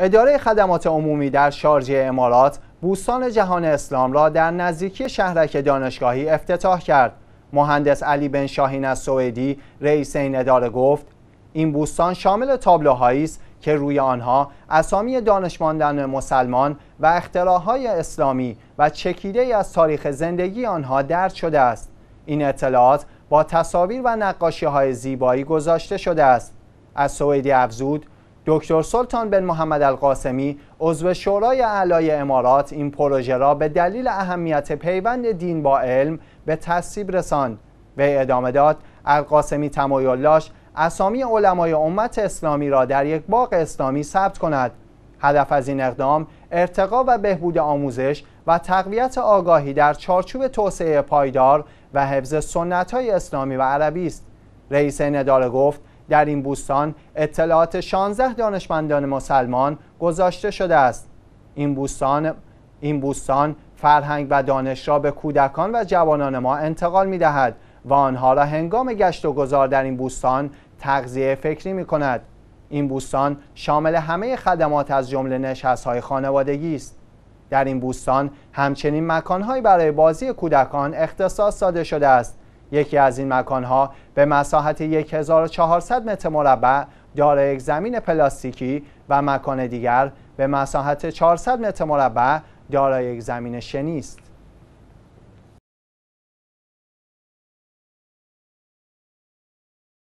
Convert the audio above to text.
اداره خدمات عمومی در شارجه امارات بوستان جهان اسلام را در نزدیکی شهرک دانشگاهی افتتاح کرد. مهندس علی بن شاهین از سوئدی رئیس این اداره گفت این بوستان شامل تابلوهایی است که روی آنها اسامی دانشمندان مسلمان و اختراعهای اسلامی و چکیده از تاریخ زندگی آنها درد شده است. این اطلاعات با تصاویر و نقاشی های زیبایی گذاشته شده است. از سوئدی افزود دکتر سلطان بن محمد القاسمی عضو شورای اعلای امارات این پروژه را به دلیل اهمیت پیوند دین با علم به تصیب رساند و ادامه داد القاسمی تمایل داشت اسامی علمای امت اسلامی را در یک باغ اسلامی ثبت کند هدف از این اقدام ارتقا و بهبود آموزش و تقویت آگاهی در چارچوب توسعه پایدار و حفظ سنت های اسلامی و عربی است رئیس نداره گفت در این بوستان اطلاعات 16 دانشمندان مسلمان گذاشته شده است این بوستان این بوستان فرهنگ و دانش را به کودکان و جوانان ما انتقال می دهد و آنها را هنگام گشت و گذار در این بوستان تغذیه فکری می کند. این بوستان شامل همه خدمات از جمله نشستهای خانوادگی است. در این بوستان همچنین مکانهایی برای بازی کودکان اختصاص داده شده است یکی از این مکانها به مساحت 1400 متر مربع دارای یک زمین پلاستیکی و مکان دیگر به مساحت 400 متر مربع دارای یک زمین شنی است.